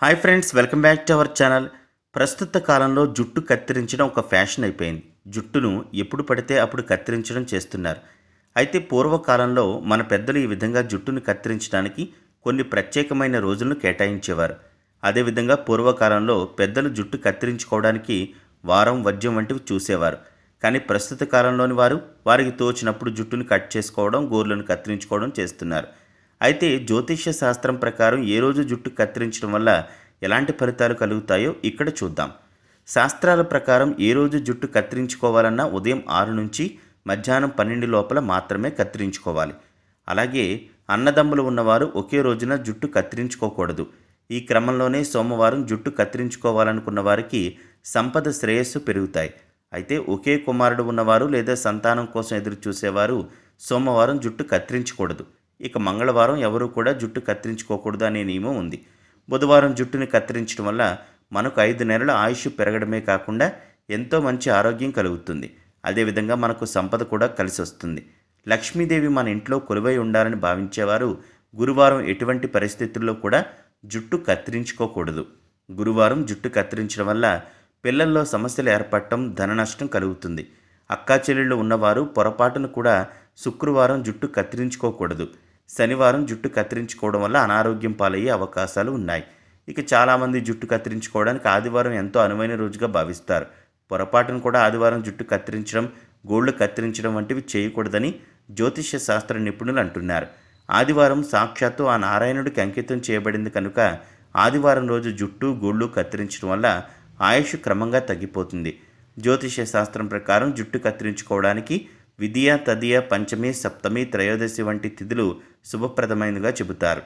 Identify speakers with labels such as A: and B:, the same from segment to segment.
A: hi friends welcome back to our channel ప్రస్తుత కాలంలో జుట్టు కత్తిరించడం ఒక ఫ్యాషన్ అయిపోయింది జుట్టును ఎప్పుడు పడితే అప్పుడు కత్తిరించడం చేస్తున్నారు అయితే పూర్వకాలంలో మన పెద్దలు ఈ విధంగా జుట్టును కత్తిరించడానికి కొన్ని ప్రత్యేకమైన రోజులను కేటాయించేవారు అదేవిధంగా పూర్వకాలంలో పెద్దలు జుట్టు కత్తిరించుకోవడానికి వారం వద్యం వంటివి చూసేవారు కానీ ప్రస్తుత కాలంలోని వారు వారికి తోచినప్పుడు జుట్టును కట్ చేసుకోవడం గోర్లను కత్తిరించుకోవడం చేస్తున్నారు అయితే జ్యోతిష్య శాస్త్రం ప్రకారం ఏ రోజు జుట్టు కత్తిరించడం వల్ల ఎలాంటి ఫలితాలు కలుగుతాయో ఇక్కడ చూద్దాం శాస్త్రాల ప్రకారం ఏ రోజు జుట్టు కత్తిరించుకోవాలన్నా ఉదయం ఆరు నుంచి మధ్యాహ్నం పన్నెండు లోపల మాత్రమే కత్తిరించుకోవాలి అలాగే అన్నదమ్ములు ఉన్నవారు ఒకే రోజున జుట్టు కత్తిరించుకోకూడదు ఈ క్రమంలోనే సోమవారం జుట్టు కత్తిరించుకోవాలనుకున్న వారికి సంపద శ్రేయస్సు పెరుగుతాయి అయితే ఒకే కుమారుడు ఉన్నవారు లేదా సంతానం కోసం ఎదురు చూసేవారు సోమవారం జుట్టు కత్తిరించకూడదు ఇక మంగళవారం ఎవరూ కూడా జుట్టు కత్తిరించుకోకూడదు అనే నియమం ఉంది బుధవారం జుట్టుని కత్తిరించడం వల్ల మనకు ఐదు నెలల ఆయుష్ పెరగడమే కాకుండా ఎంతో మంచి ఆరోగ్యం కలుగుతుంది అదేవిధంగా మనకు సంపద కూడా కలిసి వస్తుంది లక్ష్మీదేవి మన ఇంట్లో కొలువై ఉండాలని భావించేవారు గురువారం ఎటువంటి పరిస్థితుల్లో కూడా జుట్టు కత్తిరించుకోకూడదు గురువారం జుట్టు కత్తిరించడం వల్ల పిల్లల్లో సమస్యలు ఏర్పడటం ధన నష్టం కలుగుతుంది అక్కా చెల్లెళ్ళు ఉన్నవారు పొరపాటును కూడా శుక్రవారం జుట్టు కత్తిరించుకోకూడదు శనివారం జుట్టు కత్తిరించుకోవడం వల్ల అనారోగ్యం పాలయ్యే అవకాశాలు ఉన్నాయి ఇక చాలామంది జుట్టు కత్తిరించుకోవడానికి ఆదివారం ఎంతో అనువైన రోజుగా భావిస్తారు పొరపాటును కూడా ఆదివారం జుట్టు కత్తిరించడం గోళ్లు కత్తిరించడం వంటివి చేయకూడదని జ్యోతిష్య శాస్త్ర నిపుణులు అంటున్నారు ఆదివారం సాక్షాత్తు ఆ నారాయణుడికి అంకితం చేయబడింది కనుక ఆదివారం రోజు జుట్టు గోళ్ళు కత్తిరించడం వల్ల ఆయుష్ క్రమంగా తగ్గిపోతుంది జ్యోతిష్య శాస్త్రం ప్రకారం జుట్టు కత్తిరించుకోవడానికి విద్య తదియ పంచమి సప్తమి త్రయోదశి వంటి తిథులు శుభప్రదమైనగా చెబుతారు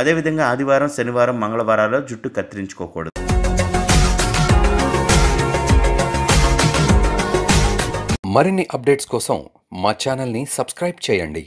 A: అదేవిధంగా ఆదివారం శనివారం మంగళవారాల్లో జుట్టు కత్తిరించుకోకూడదు మరిన్ని అప్డేట్స్ కోసం మా ఛానల్ని సబ్స్క్రైబ్ చేయండి